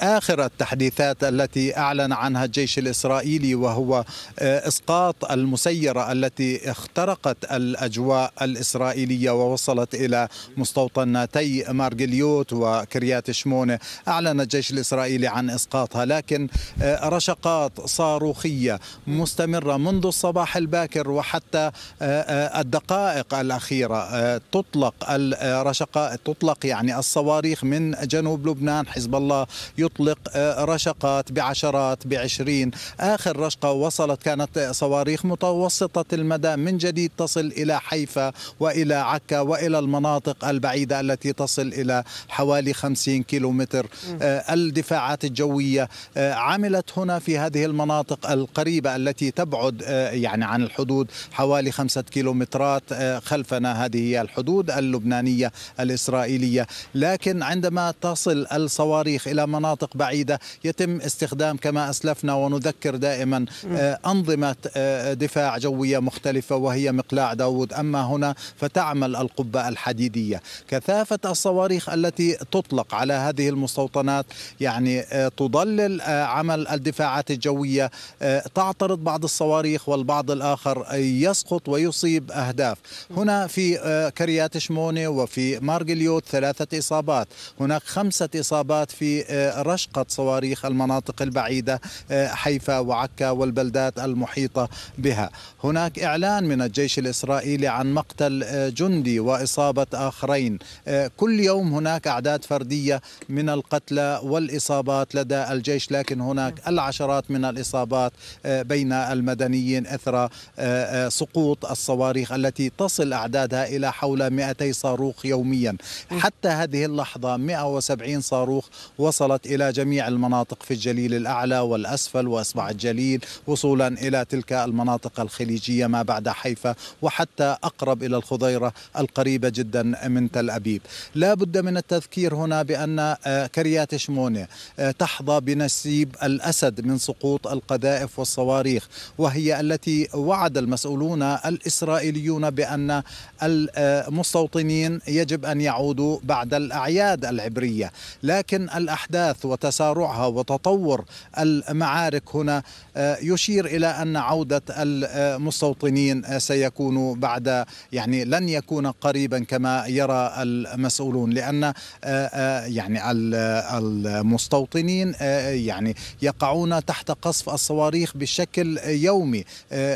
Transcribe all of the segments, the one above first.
آخر التحديثات التي أعلن عنها الجيش الإسرائيلي وهو آه، إسقاط المسيرة التي اخترقت الأجواء الإسرائيلية ووصلت إلى مستوطناتي مارجليوت وكريات شمونة أعلن الجيش الإسرائيلي عن إسقاطها لكن آه، رشقات صاروخية مستمرة منذ الصباح الباكر وحتى آه، الدقائق الأخيرة تطلق الرشقات تطلق يعني الصواريخ من جنوب لبنان حزب الله يطلق آه، رشقات بعشرات بعشرين آخر رشقة وصلت كانت صواريخ متوسطة المدى من جديد تصل إلى حيفا وإلى عكا وإلى المناطق البعيدة التي تصل إلى حوالي 50 كيلومتر آه، الدفاعات الجوية آه، عملت هنا في هذه المناطق القريبة التي تبعد يعني عن الحدود حوالي خمسة كيلومترات خلفنا هذه هي الحدود اللبنانية الإسرائيلية لكن عندما تصل الصواريخ إلى مناطق مناطق بعيدة يتم استخدام كما أسلفنا ونذكر دائما آه، أنظمة آه، دفاع جوية مختلفة وهي مقلاع داود أما هنا فتعمل القبة الحديدية كثافة الصواريخ التي تطلق على هذه المستوطنات يعني آه، تضلل عمل الدفاعات الجوية تعترض بعض الصواريخ والبعض الآخر يسقط ويصيب أهداف هنا في كريات شمونة وفي مارجليوت ثلاثة إصابات هناك خمسة إصابات في رشقت صواريخ المناطق البعيدة آه، حيفا وعكا والبلدات المحيطة بها هناك إعلان من الجيش الإسرائيلي عن مقتل آه، جندي وإصابة آخرين آه، كل يوم هناك أعداد فردية من القتلى والإصابات لدى الجيش لكن هناك نعم. العشرات من الإصابات بين المدنيين أثر سقوط الصواريخ التي تصل أعدادها إلى حول 200 صاروخ يوميا نعم. حتى هذه اللحظة 170 صاروخ وصلت إلى إلى جميع المناطق في الجليل الأعلى والأسفل وأصبع الجليل وصولا إلى تلك المناطق الخليجية ما بعد حيفا وحتى أقرب إلى الخضيرة القريبة جدا من تل أبيب لا بد من التذكير هنا بأن آه، كريات شمونة آه، تحظى بنسيب الأسد من سقوط القذائف والصواريخ وهي التي وعد المسؤولون الإسرائيليون بأن المستوطنين يجب أن يعودوا بعد الأعياد العبرية لكن الأحداث وتسارعها وتطور المعارك هنا آه، يشير إلى أن عودة المستوطنين سيكون بعد يعني لن يكون قريبا كما يرى المسؤولون لأن آه، آه، يعني المستوطنين يعني يقعون تحت قصف الصواريخ بشكل يومي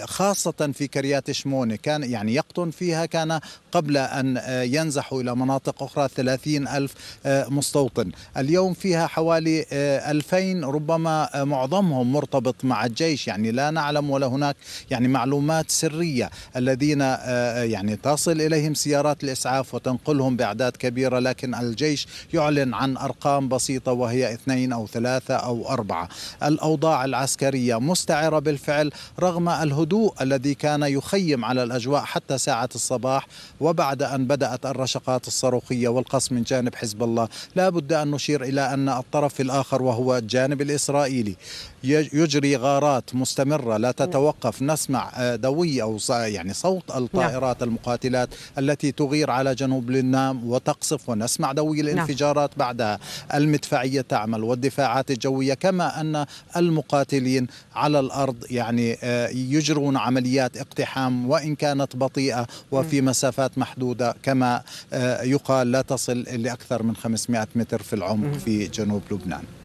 خاصة في كريات شمونة كان يعني يقطن فيها كان قبل أن ينزحوا إلى مناطق أخرى 30 ألف مستوطن اليوم فيها حوالي حوالي 2000 آه، ربما آه، معظمهم مرتبط مع الجيش يعني لا نعلم ولا هناك يعني معلومات سرية الذين آه، يعني تصل إليهم سيارات الإسعاف وتنقلهم بأعداد كبيرة لكن الجيش يعلن عن أرقام بسيطة وهي اثنين أو ثلاثة أو أربعة الأوضاع العسكرية مستعرة بالفعل رغم الهدوء الذي كان يخيم على الأجواء حتى ساعة الصباح وبعد أن بدأت الرشقات الصاروخية والقصف من جانب حزب الله لا بد أن نشير إلى أن الطرف الطرف الآخر وهو الجانب الإسرائيلي يجري غارات مستمرة لا تتوقف نسمع آه، دوي أو يعني صوت الطائرات نعم. المقاتلات التي تغير على جنوب لبنان وتقصف ونسمع دوي الانفجارات نعم. بعدها المدفعية تعمل والدفاعات الجوية كما أن المقاتلين على الأرض يعني آه، يجرون عمليات اقتحام وإن كانت بطيئة وفي مسافات محدودة كما آه، يقال لا تصل لأكثر من 500 متر في العمق في جنوب lub none.